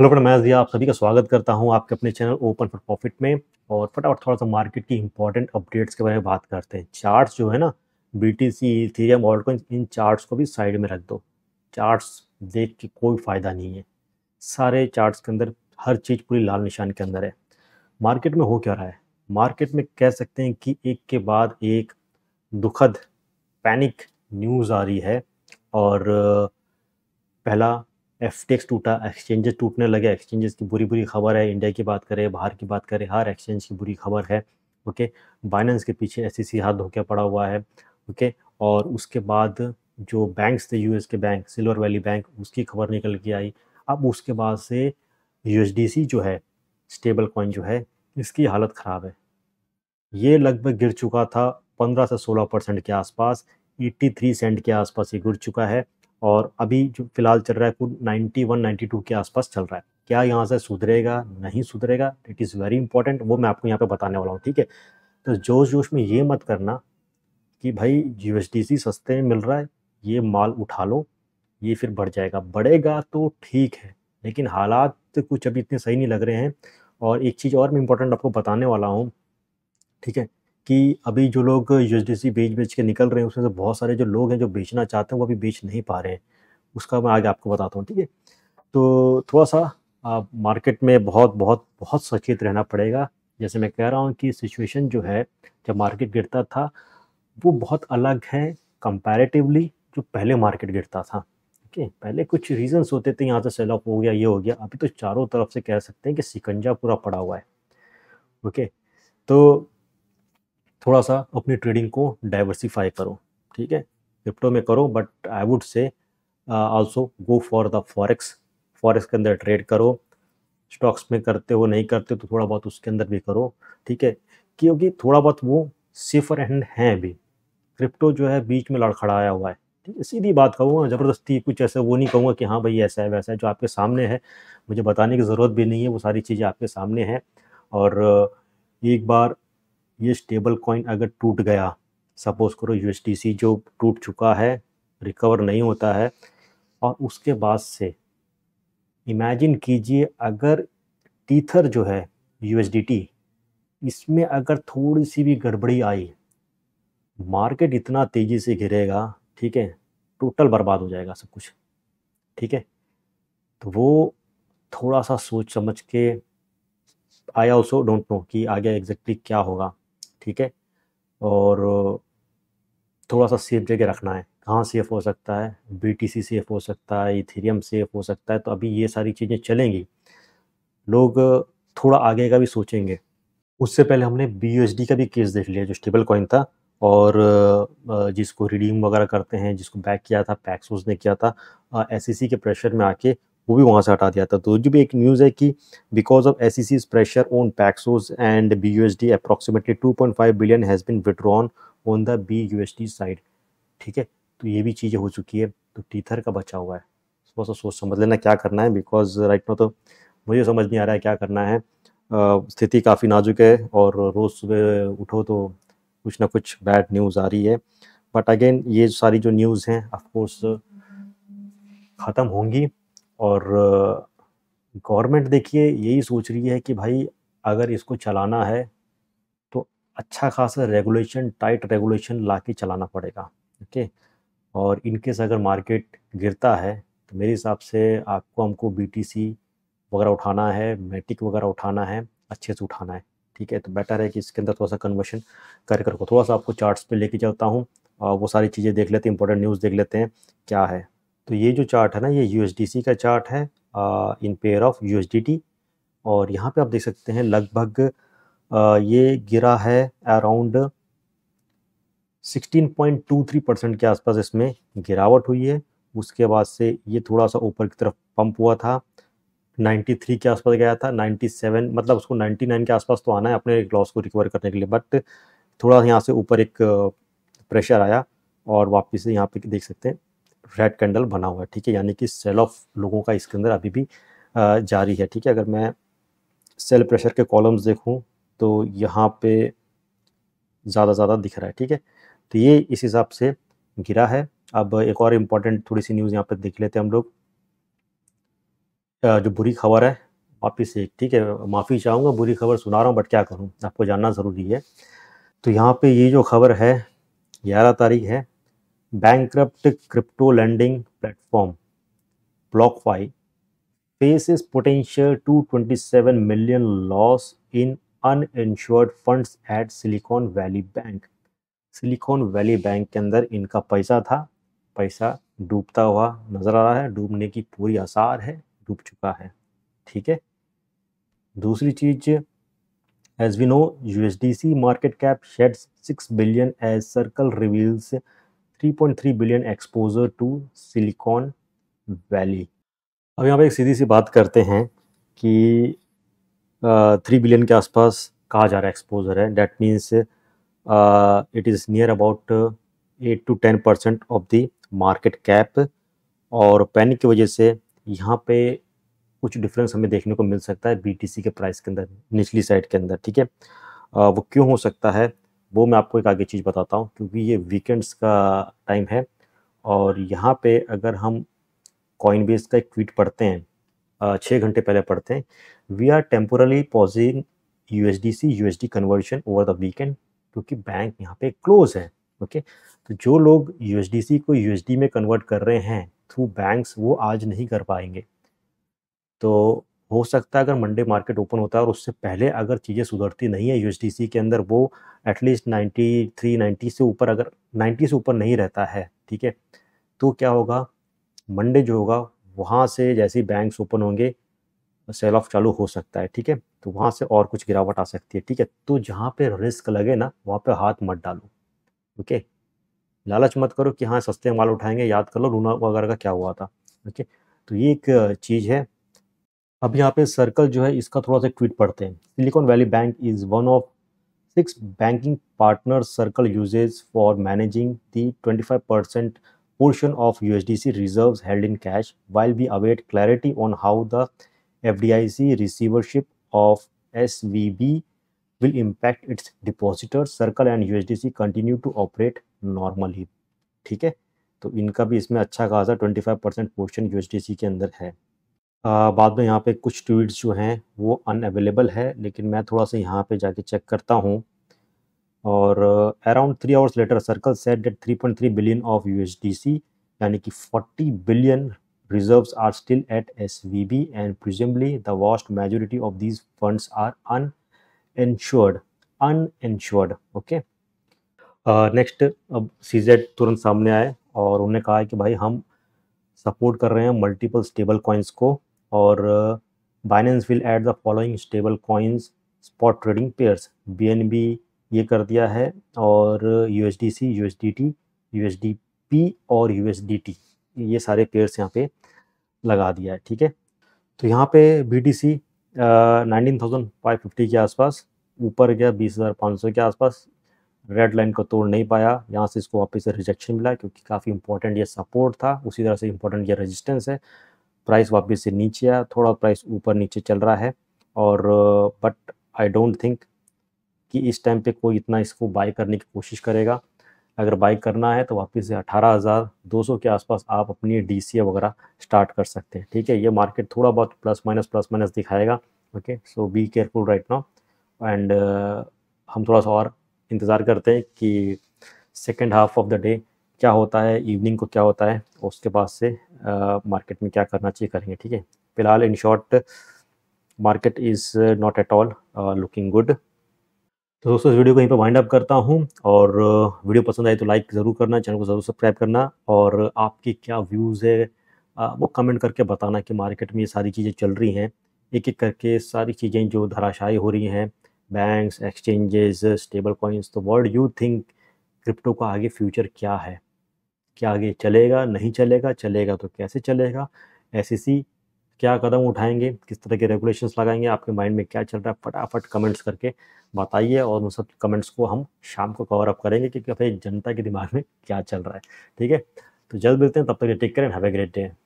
hello friend मैं आप सभी का स्वागत करता हूं आपके अपने चैनल ओपन फॉर प्रॉफिट में और फटाफट थोड़ा सा मार्केट की इंपॉर्टेंट अपडेट्स के बारे में बात करते हैं चार्ट्स जो है ना बी टी सी थी इन चार्ट्स को भी साइड में रख दो चार्ट्स देख के कोई फ़ायदा नहीं है सारे चार्ट्स के अंदर हर चीज़ पूरी लाल निशान के अंदर है मार्केट में हो क्या रहा है मार्केट में कह सकते हैं कि एक के बाद एक दुखद पैनिक न्यूज़ आ रही है और पहला एफ टेक्स टूटा एक्सचेंजेस टूटने लगे एक्सचेंजेस की बुरी बुरी खबर है इंडिया की बात करें बाहर की बात करें हर एक्सचेंज की बुरी खबर है ओके बाइनेंस के पीछे एस e हाथ धोके पड़ा हुआ है ओके और उसके बाद जो बैंक्स थे यूएस के बैंक सिल्वर वैली बैंक उसकी खबर निकल के आई अब उसके बाद से यूएसडीसी जो है स्टेबल कॉइन जो है इसकी हालत ख़राब है ये लगभग गिर चुका था पंद्रह से सोलह परसेंट के आसपास एट्टी थ्री सेंट के आसपास ये गिर चुका है और अभी जो फिलहाल चल रहा है कुल नाइन्टी टू के आसपास चल रहा है क्या यहाँ से सुधरेगा नहीं सुधरेगा इट इज़ वेरी इंपॉर्टेंट वो मैं आपको यहाँ पे बताने वाला हूँ ठीक है तो जोश जोश में ये मत करना कि भाई यू सस्ते में मिल रहा है ये माल उठा लो ये फिर बढ़ जाएगा बढ़ेगा तो ठीक है लेकिन हालात कुछ अभी इतने सही नहीं लग रहे हैं और एक चीज़ और मैं इम्पोर्टेंट आपको बताने वाला हूँ ठीक है कि अभी जो लोग यूएसडीसी बेच बेच के निकल रहे हैं उसमें से बहुत सारे जो लोग हैं जो बेचना चाहते हैं वो अभी बेच नहीं पा रहे हैं उसका मैं आगे आपको बताता हूँ ठीक है तो थोड़ा सा आप मार्केट में बहुत बहुत बहुत सचेत रहना पड़ेगा जैसे मैं कह रहा हूँ कि सिचुएशन जो है जब मार्केट गिरता था वो बहुत अलग है कंपैरेटिवली जो पहले मार्केट गिरता था ठीक है पहले कुछ रीजंस होते थे यहाँ से सेल ऑफ हो गया ये हो गया अभी तो चारों तरफ से कह सकते हैं कि सिकंजा पूरा पड़ा हुआ है ओके तो थोड़ा सा अपनी ट्रेडिंग को डाइवर्सिफाई करो ठीक है क्रिप्टो में करो but I would say also go for the forex forex के अंदर ट्रेड करो स्टॉक्स में करते हो नहीं करते तो थोड़ा बहुत उसके अंदर भी करो ठीक है क्योंकि थोड़ा बहुत वो सेफर एंड हैं भी क्रिप्टो जो है बीच में लड़खड़ाया हुआ है ठीक है सीधी बात कहूँगा ज़बरदस्ती कुछ ऐसा वो नहीं कहूँगा कि हाँ भाई ऐसा है वैसा है जो आपके सामने है मुझे बताने की ज़रूरत भी नहीं है वो सारी चीज़ें आपके सामने हैं और uh, एक बार ये स्टेबल कॉइन अगर टूट गया सपोज करो यू जो टूट चुका है रिकवर नहीं होता है और उसके बाद से इमेजिन कीजिए अगर टीथर जो है यू इसमें अगर थोड़ी सी भी गड़बड़ी आई मार्केट इतना तेज़ी से गिरेगा ठीक है टोटल बर्बाद हो जाएगा सब कुछ ठीक है तो वो थोड़ा सा सोच समझ के आई ऑल्सो डोंट नो कि आगे एग्जैक्टली क्या होगा ठीक है और थोड़ा सा सेफ जगह रखना है कहाँ सेफ हो सकता है बी टी सी सेफ हो सकता है इथेरियम सेफ हो सकता है तो अभी ये सारी चीज़ें चलेंगी लोग थोड़ा आगे का भी सोचेंगे उससे पहले हमने बी डी का भी केस देख लिया जो स्टेबल कॉइन था और जिसको रिडीम वगैरह करते हैं जिसको बैक किया था पैक्सोस ने किया था एस e के प्रेशर में आके वो भी वहाँ से हटा दिया था तो जो भी एक न्यूज़ है कि because of S C pressure on Paxos and B U S D approximately two point five billion has been withdrawn on the B U S D side ठीक है तो ये भी चीज़ें हो चुकी है तो टीथर का बचा हुआ है थोड़ा सा सोच समझ लेना क्या करना है बिकॉज राइट नो तो मुझे समझ नहीं आ रहा है क्या करना है स्थिति काफ़ी नाजुक है और रोज़ सुबह उठो तो कुछ ना कुछ बैड न्यूज़ आ रही है बट अगेन ये सारी जो न्यूज़ हैं ऑफकोर्स ख़त्म होंगी और गवर्नमेंट देखिए यही सोच रही है कि भाई अगर इसको चलाना है तो अच्छा खासा रेगुलेशन टाइट रेगुलेशन ला के चलाना पड़ेगा ओके और इनकेस अगर मार्केट गिरता है तो मेरे हिसाब से आपको हमको बीटीसी वगैरह उठाना है मैटिक वगैरह उठाना है अच्छे से उठाना है ठीक है तो बेटर है कि इसके अंदर थोड़ा सा कन्वर्शन कर कर को थोड़ा सा आपको चार्ट्स पे लेके चलता हूँ और वो सारी चीज़ें देख लेते हैं इंपॉर्टेंट न्यूज़ देख लेते हैं क्या है तो ये जो चार्ट है ना ये यू का चार्ट है इन पेयर ऑफ यू और यहाँ पे आप देख सकते हैं लगभग ये गिरा है अराउंड 16.23 परसेंट के आसपास इसमें गिरावट हुई है उसके बाद से ये थोड़ा सा ऊपर की तरफ पंप हुआ था 93 के आसपास गया था 97 मतलब उसको 99 के आसपास तो आना है अपने लॉस को रिकवर करने के लिए बट थोड़ा यहाँ से ऊपर एक प्रेशर आया और वापस से यहाँ पे देख सकते हैं रेड कैंडल बना हुआ है ठीक है यानी कि सेल ऑफ लोगों का इसके अंदर अभी भी जारी है ठीक है अगर मैं सेल प्रेशर के कॉलम्स देखूँ तो यहाँ पे ज़्यादा ज़्यादा दिख रहा है ठीक है तो ये इस हिसाब से गिरा है अब एक और इम्पॉर्टेंट थोड़ी सी न्यूज़ यहाँ पर देख लेते हैं हम लोग जो बुरी खबर है वापिस एक ठीक है माफ़ी चाहूँगा बुरी खबर सुना रहा हूँ बट क्या करूँ आपको जानना ज़रूरी है तो यहाँ पे ये जो खबर है ग्यारह तारीख है bankrupt crypto lending platform BlockFi faces potential 227 million loss in uninsured funds at Silicon Valley Bank Silicon Valley Bank के अंदर इनका पैसा था पैसा डूबता हुआ नज़र आ रहा है डूबने की पूरी आसार है डूब चुका है ठीक है दूसरी चीज as we know U S D C market cap sheds six billion as Circle reveals 3.3 billion exposure to Silicon Valley अब यहाँ पे एक सीधी सी बात करते हैं कि थ्री बिलियन के आसपास कहा जा रहा है एक्सपोजर है that means it is near about eight to ten percent of the market cap और पैनिक की वजह से यहाँ पे कुछ डिफरेंस हमें देखने को मिल सकता है बीटीसी के प्राइस के अंदर निचली साइड के अंदर ठीक है वो क्यों हो सकता है वो मैं आपको एक आगे चीज़ बताता हूँ क्योंकि ये वीकेंड्स का टाइम है और यहाँ पे अगर हम कॉइन बेस का एक ट्वीट पढ़ते हैं छः घंटे पहले पढ़ते हैं we are temporarily pausing U S D C U S D conversion over the weekend क्योंकि बैंक यहाँ पे क्लोज है ओके तो जो लोग यू एस डी सी को यू एस डी में कन्वर्ट कर रहे हैं थ्रू बैंक्स वो आज नहीं कर पाएंगे तो हो सकता है अगर मंडे मार्केट ओपन होता है और उससे पहले अगर चीज़ें सुधरती नहीं है यूएसडीसी के अंदर वो एटलीस्ट 93 90 से ऊपर अगर 90 से ऊपर नहीं रहता है ठीक है तो क्या होगा मंडे जो होगा वहाँ से जैसे बैंक्स ओपन होंगे सेल ऑफ चालू हो सकता है ठीक है तो वहाँ से और कुछ गिरावट आ सकती है ठीक है तो जहाँ पर रिस्क लगे ना वहाँ पर हाथ मत डालो ओके लालच मत करो कि हाँ सस्ते माल उठाएंगे याद कर लो लूना वगैरह का क्या हुआ था ओके तो ये एक चीज़ है अब यहाँ पे सर्कल जो है इसका थोड़ा सा ट्वीट पढ़ते हैं Silicon Valley Bank is one of six banking partner Circle uses for managing the twenty five percent portion of U H D C reserve held in cash while we await clarity on how the F D I C receivership of S V B will impact its depositor Circle and U H D C continue to operate normally ठीक है तो इनका भी इसमें अच्छा खासा twenty five percent portion U H D C के अंदर है बाद में यहाँ पे कुछ ट्वीट्स जो हैं वो अनअवेलेबल है लेकिन मैं थोड़ा सा यहाँ पे जाके चेक करता हूँ और around three hours later Circle said that three billion of U यानी कि forty billion reserves are still at SVB and presumably majority of these funds are uninsured uninsured okay next अब CZ तुरंत सामने आए और उन्होंने कहा है कि भाई हम सपोर्ट कर रहे हैं मल्टीपल स्टेबल कॉइन्स को will add the following stable following spot trading pairs B N B ये कर दिया है और U S D C U S D T U S D P और यू एस डी टी ये सारे pairs यहाँ पे लगा दिया है ठीक है तो यहाँ पे B T C nineteen thousand five fifty के आसपास ऊपर गया बीस हज़ार पाँच सौ के आसपास रेड लाइन को तोड़ नहीं पाया यहाँ से इसको वापस से रिजेक्शन मिला क्योंकि काफ़ी इंपॉर्टेंट ये सपोर्ट था उसी तरह से इंपॉर्टेंट ये रेजिस्टेंस है प्राइस वापस से नीचे आया थोड़ा प्राइस ऊपर नीचे चल रहा है और बट आई डोंट थिंक कि इस टाइम पे कोई इतना इसको बाई करने की कोशिश करेगा अगर बाई करना है तो वापस से 18,200 के आसपास आप अपनी डी वगैरह स्टार्ट कर सकते हैं ठीक है ये मार्केट थोड़ा बहुत प्लस माइनस प्लस माइनस दिखाएगा okay so be careful right now and हम थोड़ा सा और इंतज़ार करते हैं कि second half of the day क्या होता है इवनिंग को क्या होता है उसके बाद से मार्केट में क्या करना चाहिए करेंगे ठीक है फिलहाल in short market is not at all looking good तो दोस्तों इस वीडियो को यहीं पर वाइंड अप करता हूँ और वीडियो पसंद आए तो लाइक ज़रूर करना चैनल को ज़रूर सब्सक्राइब करना और आपकी क्या व्यूज़ है वो कमेंट करके बताना कि मार्केट में ये सारी चीज़ें चल रही हैं एक एक करके सारी चीज़ें जो धराशायी हो रही हैं बैंक्स एक्सचेंजेस स्टेबल कॉइन्स तो वर्ड यू थिंक क्रिप्टो का आगे फ्यूचर क्या है कि आगे चलेगा नहीं चलेगा चलेगा तो कैसे चलेगा एस e क्या कदम उठाएंगे किस तरह के रेगुलेशंस लगाएंगे आपके माइंड में क्या चल रहा है फटाफट कमेंट्स करके बताइए और उन सब कमेंट्स को हम शाम को कवर अप करेंगे क्योंकि भाई जनता के दिमाग में क्या चल रहा है ठीक है तो जल्द मिलते हैं तब तक टेक करें हैवे ग्रेट डे